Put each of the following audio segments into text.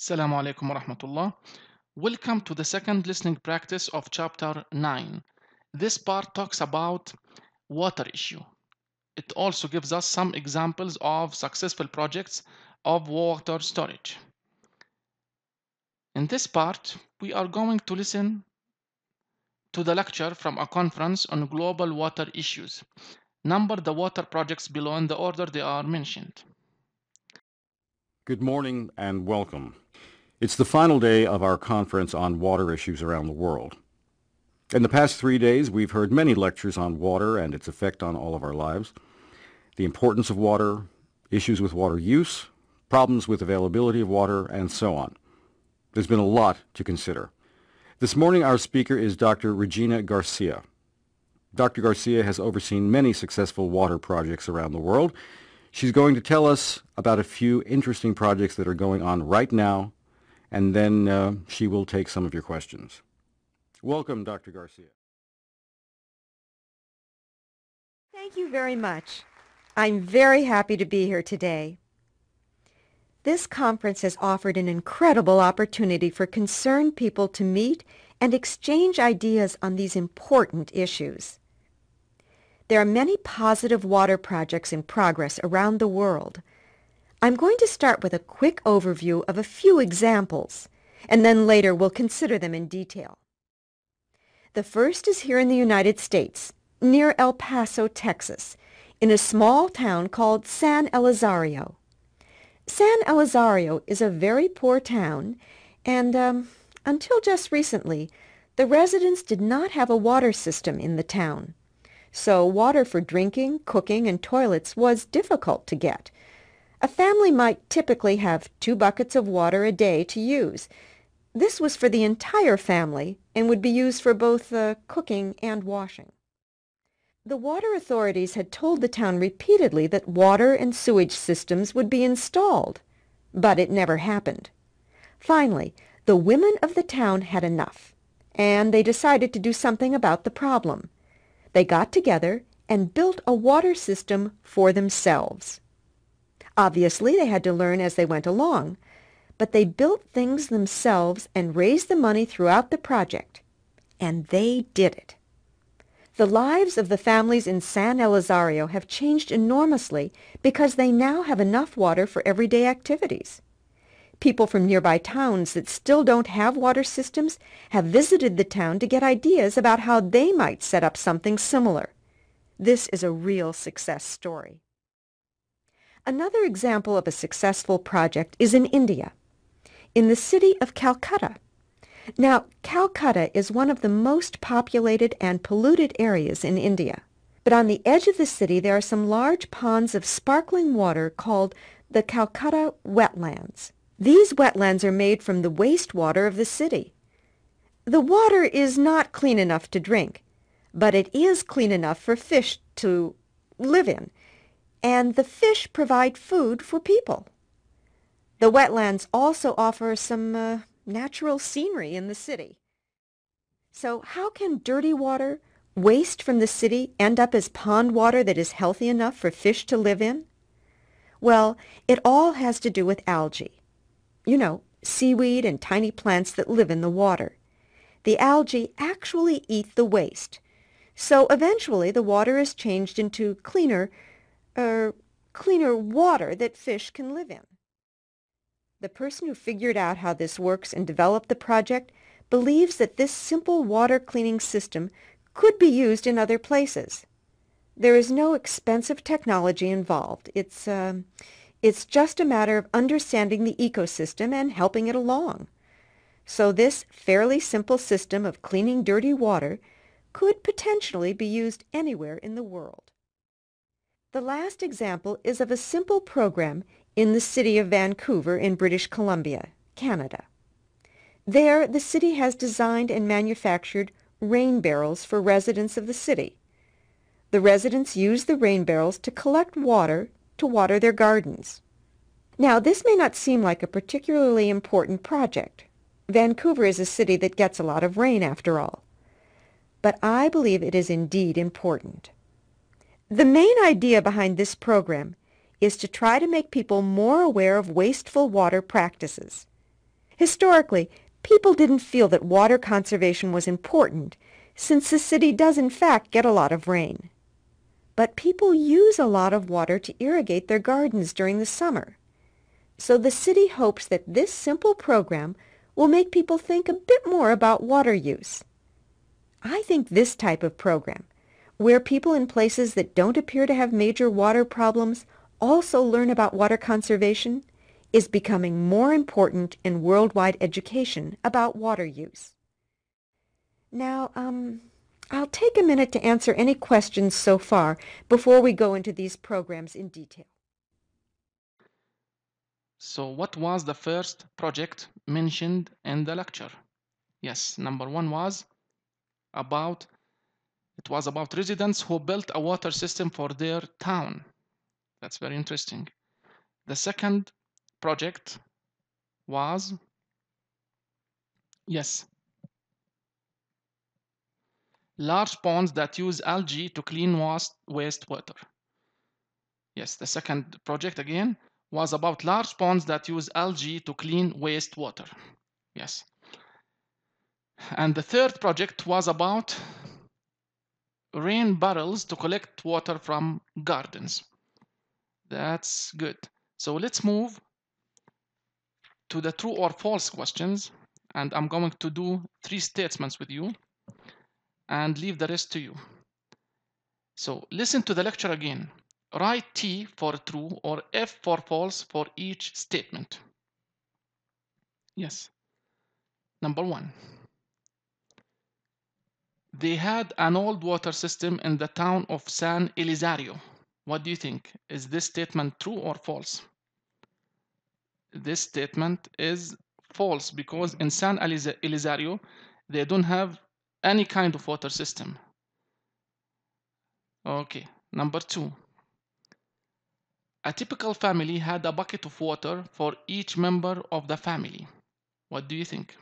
Assalamu alaikum wa rahmatullah. Welcome to the second listening practice of chapter 9. This part talks about water issue. It also gives us some examples of successful projects of water storage. In this part, we are going to listen to the lecture from a conference on global water issues. Number the water projects below in the order they are mentioned. Good morning and welcome. It's the final day of our conference on water issues around the world. In the past three days, we've heard many lectures on water and its effect on all of our lives, the importance of water, issues with water use, problems with availability of water, and so on. There's been a lot to consider. This morning, our speaker is Dr. Regina Garcia. Dr. Garcia has overseen many successful water projects around the world, She's going to tell us about a few interesting projects that are going on right now, and then uh, she will take some of your questions. Welcome, Dr. Garcia. Thank you very much. I'm very happy to be here today. This conference has offered an incredible opportunity for concerned people to meet and exchange ideas on these important issues. There are many positive water projects in progress around the world. I'm going to start with a quick overview of a few examples, and then later we'll consider them in detail. The first is here in the United States, near El Paso, Texas, in a small town called San Elizario. San Elizario is a very poor town, and um, until just recently, the residents did not have a water system in the town so water for drinking, cooking, and toilets was difficult to get. A family might typically have two buckets of water a day to use. This was for the entire family and would be used for both the uh, cooking and washing. The water authorities had told the town repeatedly that water and sewage systems would be installed, but it never happened. Finally, the women of the town had enough, and they decided to do something about the problem. They got together and built a water system for themselves. Obviously, they had to learn as they went along, but they built things themselves and raised the money throughout the project. And they did it. The lives of the families in San Elizario have changed enormously because they now have enough water for everyday activities. People from nearby towns that still don't have water systems have visited the town to get ideas about how they might set up something similar. This is a real success story. Another example of a successful project is in India, in the city of Calcutta. Now, Calcutta is one of the most populated and polluted areas in India. But on the edge of the city there are some large ponds of sparkling water called the Calcutta Wetlands. These wetlands are made from the wastewater of the city. The water is not clean enough to drink, but it is clean enough for fish to live in, and the fish provide food for people. The wetlands also offer some uh, natural scenery in the city. So how can dirty water, waste from the city, end up as pond water that is healthy enough for fish to live in? Well, it all has to do with algae you know, seaweed and tiny plants that live in the water. The algae actually eat the waste, so eventually the water is changed into cleaner, er, cleaner water that fish can live in. The person who figured out how this works and developed the project believes that this simple water cleaning system could be used in other places. There is no expensive technology involved. It's, uh, it's just a matter of understanding the ecosystem and helping it along. So this fairly simple system of cleaning dirty water could potentially be used anywhere in the world. The last example is of a simple program in the city of Vancouver in British Columbia, Canada. There, the city has designed and manufactured rain barrels for residents of the city. The residents use the rain barrels to collect water to water their gardens. Now, this may not seem like a particularly important project. Vancouver is a city that gets a lot of rain, after all. But I believe it is indeed important. The main idea behind this program is to try to make people more aware of wasteful water practices. Historically, people didn't feel that water conservation was important, since the city does in fact get a lot of rain but people use a lot of water to irrigate their gardens during the summer. So the city hopes that this simple program will make people think a bit more about water use. I think this type of program, where people in places that don't appear to have major water problems also learn about water conservation, is becoming more important in worldwide education about water use. Now, um, I'll take a minute to answer any questions so far before we go into these programs in detail. So what was the first project mentioned in the lecture? Yes, number one was about, it was about residents who built a water system for their town. That's very interesting. The second project was, yes, large ponds that use algae to clean waste, water. Yes, the second project again was about large ponds that use algae to clean waste water. Yes. And the third project was about rain barrels to collect water from gardens. That's good. So let's move to the true or false questions. And I'm going to do three statements with you and leave the rest to you. So listen to the lecture again. Write T for true or F for false for each statement. Yes. Number one. They had an old water system in the town of San Elizario. What do you think? Is this statement true or false? This statement is false because in San Elizario, they don't have any kind of water system. Okay, number two. A typical family had a bucket of water for each member of the family. What do you think?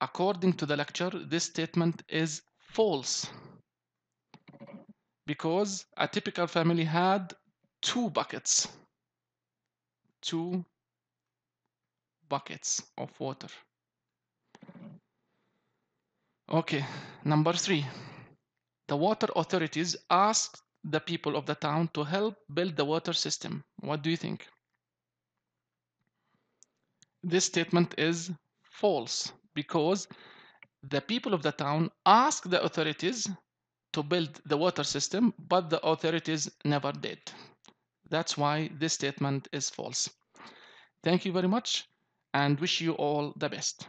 According to the lecture, this statement is false because a typical family had two buckets, two buckets of water. Okay, number three. The water authorities asked the people of the town to help build the water system. What do you think? This statement is false because the people of the town asked the authorities to build the water system, but the authorities never did. That's why this statement is false. Thank you very much and wish you all the best.